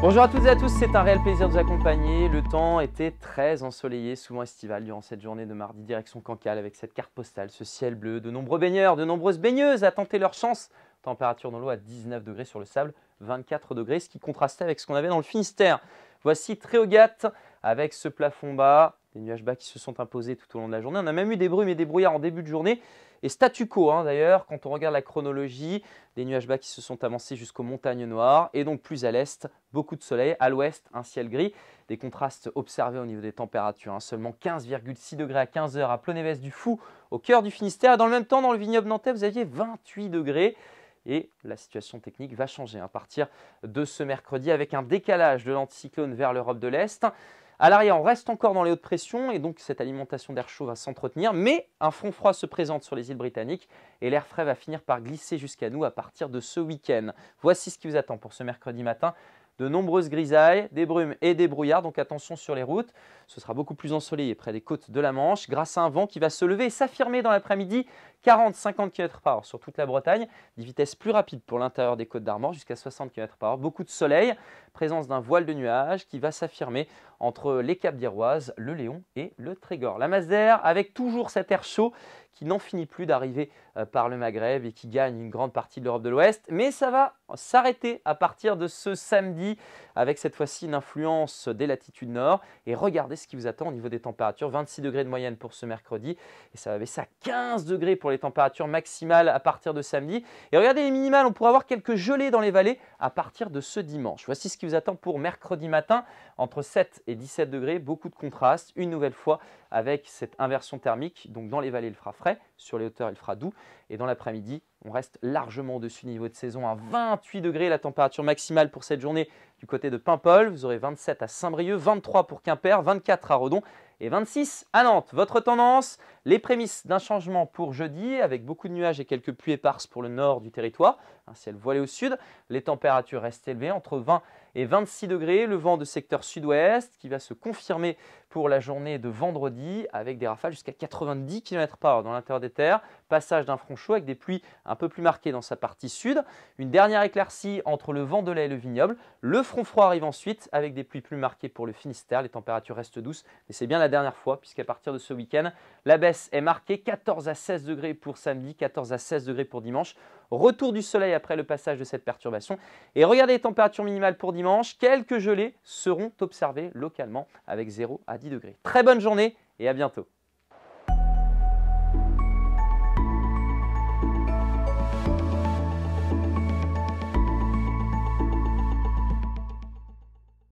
Bonjour à toutes et à tous, c'est un réel plaisir de vous accompagner. Le temps était très ensoleillé, souvent estival, durant cette journée de mardi, direction Cancale, avec cette carte postale, ce ciel bleu, de nombreux baigneurs, de nombreuses baigneuses à tenter leur chance. Température dans l'eau à 19 degrés sur le sable, 24 degrés, ce qui contrastait avec ce qu'on avait dans le Finistère. Voici Tréogat avec ce plafond bas, des nuages bas qui se sont imposés tout au long de la journée. On a même eu des brumes et des brouillards en début de journée. Et statu quo, hein, d'ailleurs, quand on regarde la chronologie, des nuages bas qui se sont avancés jusqu'aux montagnes noires. Et donc plus à l'est, beaucoup de soleil. À l'ouest, un ciel gris. Des contrastes observés au niveau des températures. Hein. Seulement 15,6 degrés à 15 heures à Plonévez du Fou, au cœur du Finistère. Et dans le même temps, dans le vignoble nantais, vous aviez 28 degrés et la situation technique va changer hein, à partir de ce mercredi avec un décalage de l'anticyclone vers l'Europe de l'Est. À l'arrière, on reste encore dans les hautes pressions et donc cette alimentation d'air chaud va s'entretenir, mais un front froid se présente sur les îles britanniques et l'air frais va finir par glisser jusqu'à nous à partir de ce week-end. Voici ce qui vous attend pour ce mercredi matin de nombreuses grisailles, des brumes et des brouillards, donc attention sur les routes. Ce sera beaucoup plus ensoleillé près des côtes de la Manche grâce à un vent qui va se lever et s'affirmer dans l'après-midi 40-50 km par heure sur toute la Bretagne, des vitesses plus rapides pour l'intérieur des côtes d'Armor jusqu'à 60 km par heure, beaucoup de soleil, présence d'un voile de nuages qui va s'affirmer entre les Capes d'Iroise, le Léon et le Trégor. La masse d'air avec toujours cet air chaud qui n'en finit plus d'arriver euh, par le Maghreb et qui gagne une grande partie de l'Europe de l'Ouest. Mais ça va s'arrêter à partir de ce samedi avec cette fois-ci une influence des latitudes nord. Et regardez ce qui vous attend au niveau des températures. 26 degrés de moyenne pour ce mercredi et ça va baisser à 15 degrés pour les températures maximales à partir de samedi. Et regardez les minimales, on pourra avoir quelques gelées dans les vallées à partir de ce dimanche. Voici ce qui vous attend pour mercredi matin entre 7 et 17 degrés, beaucoup de contraste une nouvelle fois avec cette inversion thermique. Donc dans les vallées, il fera frais, sur les hauteurs, il fera doux. Et dans l'après-midi, on reste largement au-dessus du niveau de saison à 28 degrés, la température maximale pour cette journée du côté de Paimpol. Vous aurez 27 à Saint-Brieuc, 23 pour Quimper, 24 à Redon et 26 à Nantes. Votre tendance, les prémices d'un changement pour jeudi, avec beaucoup de nuages et quelques pluies éparses pour le nord du territoire, un ciel voilé au sud, les températures restent élevées entre 20 et 26 degrés, le vent de secteur sud-ouest qui va se confirmer pour la journée de vendredi avec des rafales jusqu'à 90 km par heure dans l'intérieur des terres, passage d'un front chaud avec des pluies un peu plus marquées dans sa partie sud. Une dernière éclaircie entre le vent de lait et le vignoble. Le front froid arrive ensuite avec des pluies plus marquées pour le Finistère. Les températures restent douces, mais c'est bien la dernière fois puisqu'à partir de ce week-end, la baisse est marquée 14 à 16 degrés pour samedi, 14 à 16 degrés pour dimanche. Retour du soleil après le passage de cette perturbation. Et regardez les températures minimales pour dimanche. Quelques gelées seront observées localement avec 0 à 10 degrés. Très bonne journée et à bientôt.